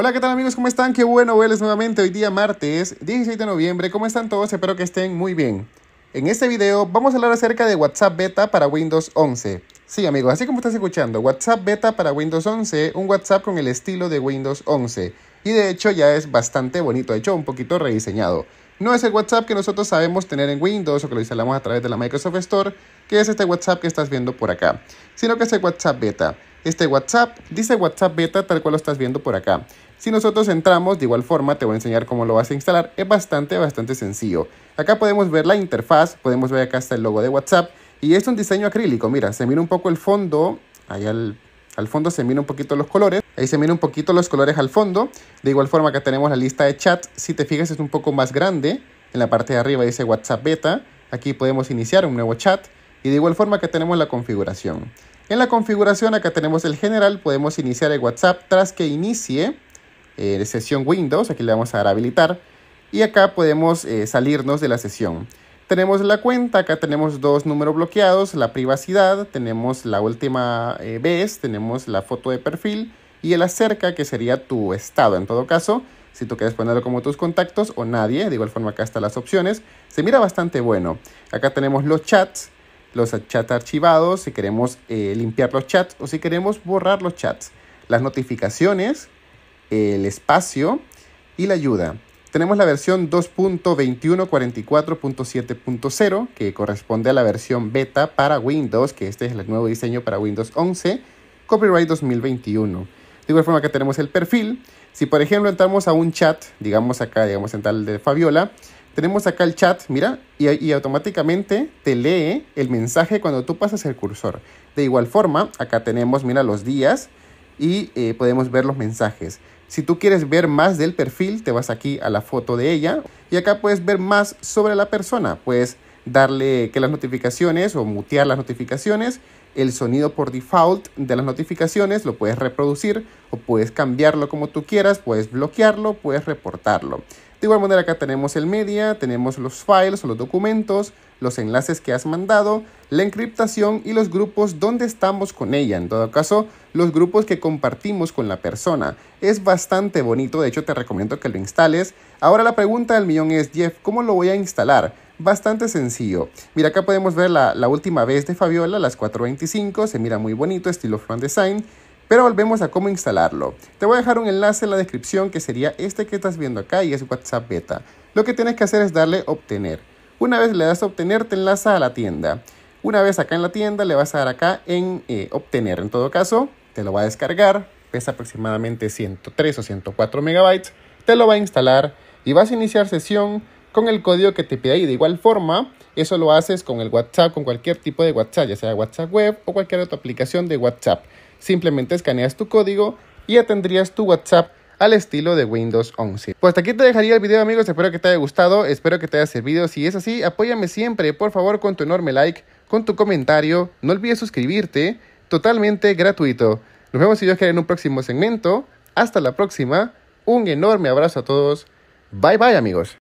Hola, ¿qué tal amigos? ¿Cómo están? Qué bueno verles nuevamente hoy día martes 16 de noviembre. ¿Cómo están todos? Espero que estén muy bien. En este video vamos a hablar acerca de WhatsApp Beta para Windows 11. Sí amigos, así como estás escuchando, WhatsApp Beta para Windows 11, un WhatsApp con el estilo de Windows 11. Y de hecho ya es bastante bonito, de hecho un poquito rediseñado. No es el WhatsApp que nosotros sabemos tener en Windows o que lo instalamos a través de la Microsoft Store, que es este WhatsApp que estás viendo por acá, sino que es el WhatsApp Beta este WhatsApp. Dice WhatsApp Beta tal cual lo estás viendo por acá. Si nosotros entramos, de igual forma te voy a enseñar cómo lo vas a instalar. Es bastante, bastante sencillo. Acá podemos ver la interfaz, podemos ver acá hasta el logo de WhatsApp. Y es un diseño acrílico, mira, se mira un poco el fondo, ahí al, fondo se mira un poquito los colores. Ahí se mira un poquito los colores al fondo. De igual forma acá tenemos la lista de chats Si te fijas es un poco más grande. En la parte de arriba dice WhatsApp Beta. Aquí podemos iniciar un nuevo chat de igual forma que tenemos la configuración. En la configuración acá tenemos el general, podemos iniciar el WhatsApp tras que inicie eh, sesión Windows, aquí le vamos a dar a habilitar. Y acá podemos eh, salirnos de la sesión. Tenemos la cuenta, acá tenemos dos números bloqueados, la privacidad, tenemos la última eh, vez, tenemos la foto de perfil y el acerca que sería tu estado en todo caso si tú quieres ponerlo como tus contactos o nadie, de igual forma acá están las opciones, se mira bastante bueno. Acá tenemos los chats, los chats archivados, si queremos eh, limpiar los chats o si queremos borrar los chats, las notificaciones, el espacio y la ayuda. Tenemos la versión 2.2144.7.0 que corresponde a la versión beta para Windows, que este es el nuevo diseño para Windows 11, copyright 2021. De igual forma que tenemos el perfil. Si por ejemplo entramos a un chat, digamos acá, digamos en tal de Fabiola, tenemos acá el chat, mira, y, automáticamente te lee el mensaje cuando tú pasas el cursor. De igual forma, acá tenemos, mira, los días y eh, podemos ver los mensajes. Si tú quieres ver más del perfil, te vas aquí a la foto de ella y acá puedes ver más sobre la persona. Puedes darle que las notificaciones o mutear las notificaciones, el sonido por default de las notificaciones lo puedes reproducir o puedes cambiarlo como tú quieras, puedes bloquearlo, puedes reportarlo. De igual manera acá tenemos el media, tenemos los files o los documentos, los enlaces que has mandado, la encriptación y los grupos donde estamos con ella. En todo caso, los grupos que compartimos con la persona. Es bastante bonito, de hecho te recomiendo que lo instales. Ahora la pregunta del millón es, Jeff, ¿cómo lo voy a instalar? bastante sencillo. Mira, acá podemos ver la, última vez de Fabiola, las 4.25, se mira muy bonito, estilo front design. Pero volvemos a cómo instalarlo. Te voy a dejar un enlace en la descripción que sería este que estás viendo acá y es WhatsApp Beta. Lo que tienes que hacer es darle obtener. Una vez le das a obtener, te enlaza a la tienda. Una vez acá en la tienda, le vas a dar acá en eh, obtener. En todo caso, te lo va a descargar. Pesa aproximadamente 103 o 104 megabytes. Te lo va a instalar y vas a iniciar sesión con el código que te pide ahí. De igual forma, eso lo haces con el WhatsApp, con cualquier tipo de WhatsApp, ya sea WhatsApp web o cualquier otra aplicación de WhatsApp. Simplemente escaneas tu código y ya tendrías tu WhatsApp al estilo de Windows 11. Pues hasta aquí te dejaría el video amigos, espero que te haya gustado, espero que te haya servido, si es así apóyame siempre por favor con tu enorme like, con tu comentario, no olvides suscribirte, totalmente gratuito. Nos vemos si Dios quiere en un próximo segmento, hasta la próxima, un enorme abrazo a todos, bye bye amigos.